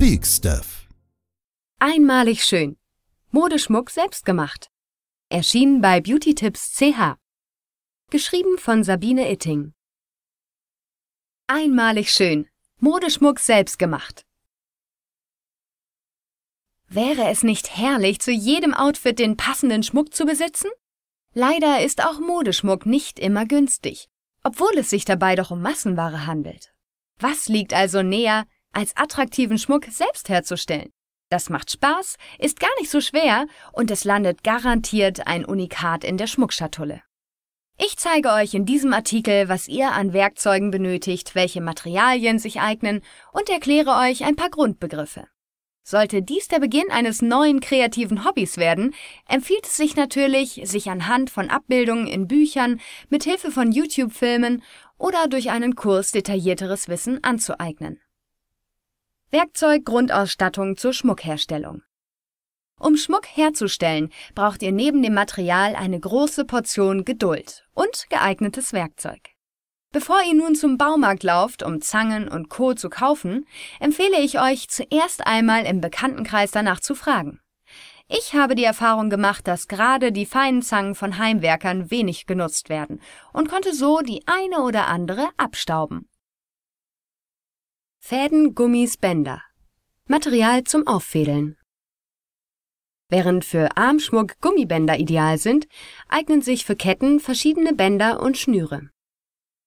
Speak Stuff. Einmalig schön. Modeschmuck selbst gemacht. Erschienen bei Beautytips CH. Geschrieben von Sabine Itting. Einmalig schön. Modeschmuck selbst gemacht. Wäre es nicht herrlich, zu jedem Outfit den passenden Schmuck zu besitzen? Leider ist auch Modeschmuck nicht immer günstig, obwohl es sich dabei doch um Massenware handelt. Was liegt also näher, als attraktiven Schmuck selbst herzustellen. Das macht Spaß, ist gar nicht so schwer und es landet garantiert ein Unikat in der Schmuckschatulle. Ich zeige euch in diesem Artikel, was ihr an Werkzeugen benötigt, welche Materialien sich eignen und erkläre euch ein paar Grundbegriffe. Sollte dies der Beginn eines neuen kreativen Hobbys werden, empfiehlt es sich natürlich, sich anhand von Abbildungen in Büchern, mit Hilfe von YouTube-Filmen oder durch einen Kurs detaillierteres Wissen anzueignen. Werkzeug-Grundausstattung zur Schmuckherstellung. Um Schmuck herzustellen, braucht ihr neben dem Material eine große Portion Geduld und geeignetes Werkzeug. Bevor ihr nun zum Baumarkt lauft, um Zangen und Co. zu kaufen, empfehle ich euch, zuerst einmal im Bekanntenkreis danach zu fragen. Ich habe die Erfahrung gemacht, dass gerade die feinen Zangen von Heimwerkern wenig genutzt werden und konnte so die eine oder andere abstauben. Fäden, Gummis, Bänder. Material zum Auffädeln. Während für Armschmuck Gummibänder ideal sind, eignen sich für Ketten verschiedene Bänder und Schnüre.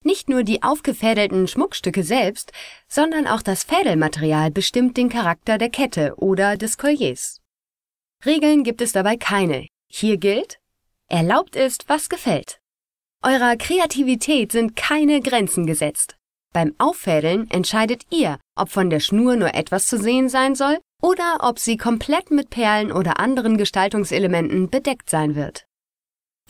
Nicht nur die aufgefädelten Schmuckstücke selbst, sondern auch das Fädelmaterial bestimmt den Charakter der Kette oder des Colliers. Regeln gibt es dabei keine. Hier gilt, erlaubt ist, was gefällt. Eurer Kreativität sind keine Grenzen gesetzt. Beim Auffädeln entscheidet ihr, ob von der Schnur nur etwas zu sehen sein soll oder ob sie komplett mit Perlen oder anderen Gestaltungselementen bedeckt sein wird.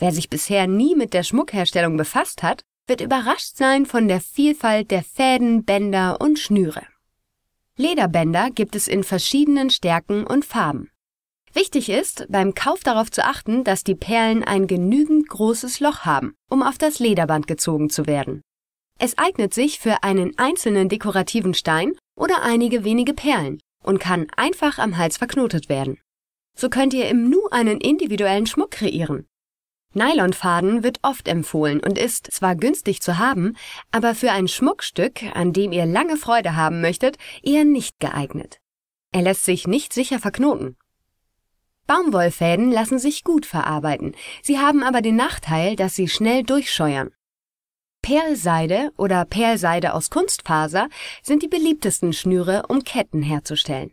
Wer sich bisher nie mit der Schmuckherstellung befasst hat, wird überrascht sein von der Vielfalt der Fäden, Bänder und Schnüre. Lederbänder gibt es in verschiedenen Stärken und Farben. Wichtig ist, beim Kauf darauf zu achten, dass die Perlen ein genügend großes Loch haben, um auf das Lederband gezogen zu werden. Es eignet sich für einen einzelnen dekorativen Stein oder einige wenige Perlen und kann einfach am Hals verknotet werden. So könnt ihr im Nu einen individuellen Schmuck kreieren. Nylonfaden wird oft empfohlen und ist zwar günstig zu haben, aber für ein Schmuckstück, an dem ihr lange Freude haben möchtet, eher nicht geeignet. Er lässt sich nicht sicher verknoten. Baumwollfäden lassen sich gut verarbeiten, sie haben aber den Nachteil, dass sie schnell durchscheuern. Perlseide oder Perlseide aus Kunstfaser sind die beliebtesten Schnüre, um Ketten herzustellen.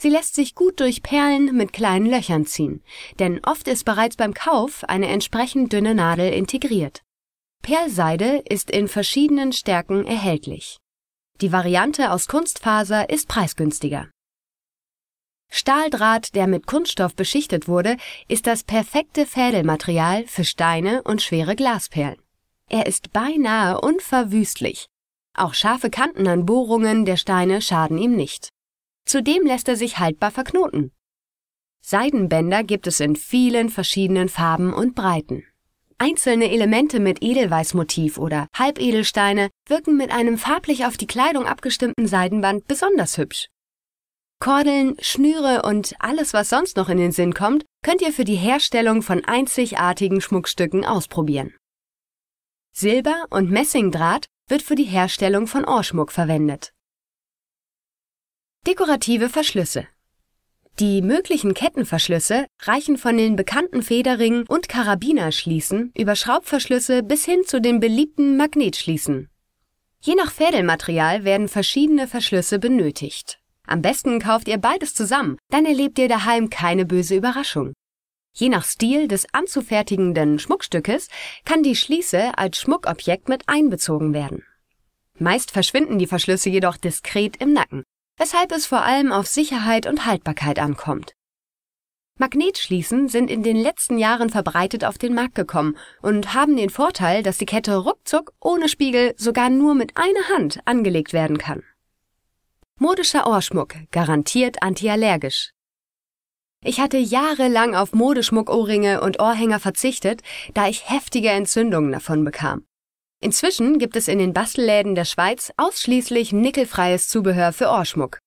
Sie lässt sich gut durch Perlen mit kleinen Löchern ziehen, denn oft ist bereits beim Kauf eine entsprechend dünne Nadel integriert. Perlseide ist in verschiedenen Stärken erhältlich. Die Variante aus Kunstfaser ist preisgünstiger. Stahldraht, der mit Kunststoff beschichtet wurde, ist das perfekte Fädelmaterial für Steine und schwere Glasperlen. Er ist beinahe unverwüstlich. Auch scharfe Kanten an Bohrungen der Steine schaden ihm nicht. Zudem lässt er sich haltbar verknoten. Seidenbänder gibt es in vielen verschiedenen Farben und Breiten. Einzelne Elemente mit Edelweißmotiv oder Halbedelsteine wirken mit einem farblich auf die Kleidung abgestimmten Seidenband besonders hübsch. Kordeln, Schnüre und alles, was sonst noch in den Sinn kommt, könnt ihr für die Herstellung von einzigartigen Schmuckstücken ausprobieren. Silber- und Messingdraht wird für die Herstellung von Ohrschmuck verwendet. Dekorative Verschlüsse Die möglichen Kettenverschlüsse reichen von den bekannten Federringen und Karabinerschließen über Schraubverschlüsse bis hin zu den beliebten Magnetschließen. Je nach Fädelmaterial werden verschiedene Verschlüsse benötigt. Am besten kauft ihr beides zusammen, dann erlebt ihr daheim keine böse Überraschung. Je nach Stil des anzufertigenden Schmuckstückes kann die Schließe als Schmuckobjekt mit einbezogen werden. Meist verschwinden die Verschlüsse jedoch diskret im Nacken, weshalb es vor allem auf Sicherheit und Haltbarkeit ankommt. Magnetschließen sind in den letzten Jahren verbreitet auf den Markt gekommen und haben den Vorteil, dass die Kette ruckzuck ohne Spiegel sogar nur mit einer Hand angelegt werden kann. Modischer Ohrschmuck garantiert antiallergisch. Ich hatte jahrelang auf Modeschmuckohrringe und Ohrhänger verzichtet, da ich heftige Entzündungen davon bekam. Inzwischen gibt es in den Bastelläden der Schweiz ausschließlich nickelfreies Zubehör für Ohrschmuck.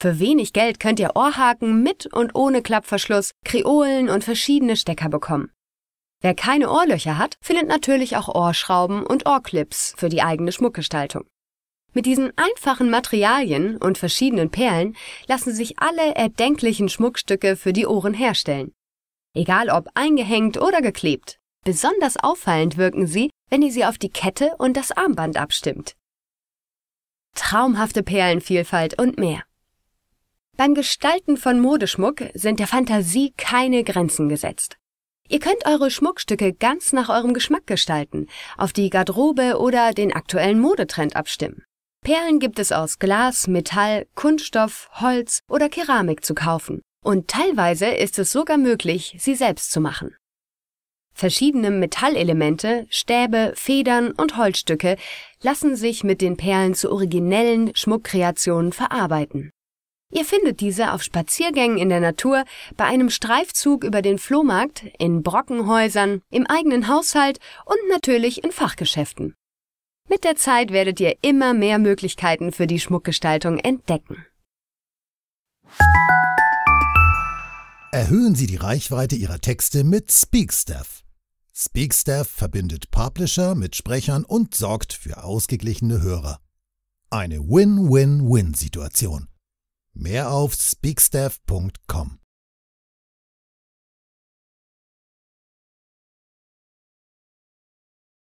Für wenig Geld könnt ihr Ohrhaken mit und ohne Klappverschluss, Kreolen und verschiedene Stecker bekommen. Wer keine Ohrlöcher hat, findet natürlich auch Ohrschrauben und Ohrclips für die eigene Schmuckgestaltung. Mit diesen einfachen Materialien und verschiedenen Perlen lassen sich alle erdenklichen Schmuckstücke für die Ohren herstellen. Egal ob eingehängt oder geklebt. Besonders auffallend wirken sie, wenn ihr sie auf die Kette und das Armband abstimmt. Traumhafte Perlenvielfalt und mehr. Beim Gestalten von Modeschmuck sind der Fantasie keine Grenzen gesetzt. Ihr könnt eure Schmuckstücke ganz nach eurem Geschmack gestalten, auf die Garderobe oder den aktuellen Modetrend abstimmen. Perlen gibt es aus Glas, Metall, Kunststoff, Holz oder Keramik zu kaufen. Und teilweise ist es sogar möglich, sie selbst zu machen. Verschiedene Metallelemente, Stäbe, Federn und Holzstücke lassen sich mit den Perlen zu originellen Schmuckkreationen verarbeiten. Ihr findet diese auf Spaziergängen in der Natur, bei einem Streifzug über den Flohmarkt, in Brockenhäusern, im eigenen Haushalt und natürlich in Fachgeschäften. Mit der Zeit werdet ihr immer mehr Möglichkeiten für die Schmuckgestaltung entdecken. Erhöhen Sie die Reichweite Ihrer Texte mit Speakstaff. Speakstaff verbindet Publisher mit Sprechern und sorgt für ausgeglichene Hörer. Eine Win-Win-Win-Situation. Mehr auf speakstaff.com.